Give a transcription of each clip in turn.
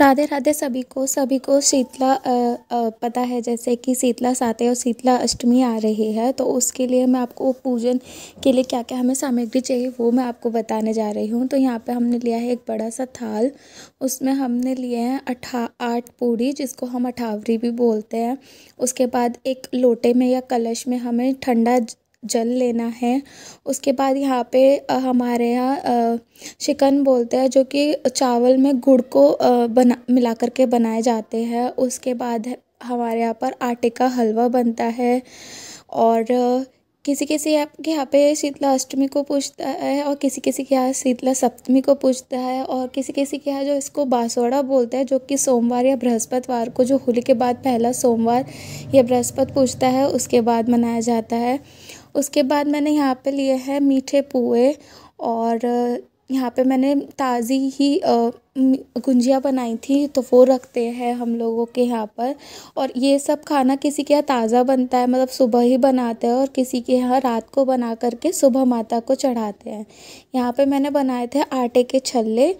राधे राधे सभी को सभी को शीतला पता है जैसे कि शीतला साते और शीतला अष्टमी आ रही है तो उसके लिए मैं आपको पूजन के लिए क्या क्या हमें सामग्री चाहिए वो मैं आपको बताने जा रही हूँ तो यहाँ पे हमने लिया है एक बड़ा सा थाल उसमें हमने लिए हैं अठा आठ पूरी जिसको हम अठावरी भी बोलते हैं उसके बाद एक लोटे में या कलश में हमें ठंडा जल लेना है उसके बाद यहाँ पे हमारे यहाँ शिकन बोलते हैं जो कि चावल में गुड़ को बना मिला करके बनाए जाते हैं उसके बाद हमारे यहाँ पर आटे का हलवा बनता है और किसी किसी के यहाँ पे शीतला अष्टमी को पूछता है और किसी किसी के यहाँ शीतला सप्तमी को पूछता है और किसी किसी के यहाँ जो इसको बासोड़ा बोलते हैं जो कि सोमवार या बृहस्पतिवार को जो होली के बाद पहला सोमवार या बृहस्पति पूछता है उसके बाद मनाया जाता है उसके बाद मैंने यहाँ पे लिए है मीठे पुए और यहाँ पे मैंने ताज़ी ही गुंजिया बनाई थी तो वो रखते हैं हम लोगों के यहाँ पर और ये सब खाना किसी के यहाँ ताज़ा बनता है मतलब सुबह ही बनाते हैं और किसी के यहाँ रात को बना करके सुबह माता को चढ़ाते हैं यहाँ पे मैंने बनाए थे आटे के छल्ले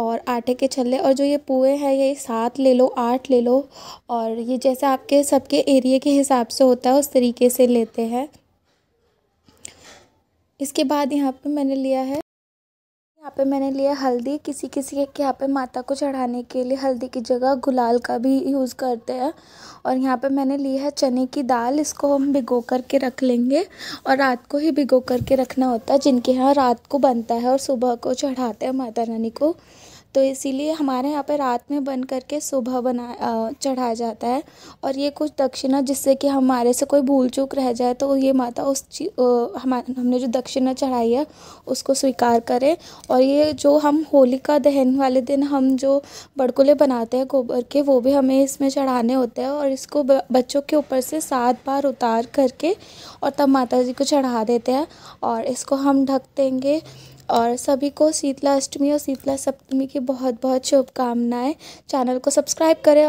और आटे के छल्ले और जो ये पुए हैं ये सात ले लो आठ ले लो और ये जैसे आपके सबके एरिए के हिसाब से होता है उस तरीके से लेते हैं इसके बाद यहाँ पे मैंने लिया है यहाँ पे मैंने लिया हल्दी किसी किसी के यहाँ पे माता को चढ़ाने के लिए हल्दी की जगह गुलाल का भी यूज़ करते हैं और यहाँ पे मैंने ली है चने की दाल इसको हम भिगो करके रख लेंगे और रात को ही भिगो करके रखना होता है जिनके यहाँ रात को बनता है और सुबह को चढ़ाते हैं माता रानी को तो इसीलिए हमारे यहाँ पर रात में बन करके सुबह बना चढ़ाया जाता है और ये कुछ दक्षिणा जिससे कि हमारे से कोई भूल चूक रह जाए तो ये माता उस हमारे हमने जो दक्षिणा चढ़ाई है उसको स्वीकार करें और ये जो हम होलिका दहन वाले दिन हम जो बड़कुले बनाते हैं गोबर के वो भी हमें इसमें चढ़ाने होते हैं और इसको बच्चों के ऊपर से सात बार उतार करके और तब माता जी को चढ़ा देते हैं और इसको हम ढक देंगे और सभी को शीतला अष्टमी और शीतला सप्तमी की बहुत बहुत शुभकामनाएँ चैनल को सब्सक्राइब करें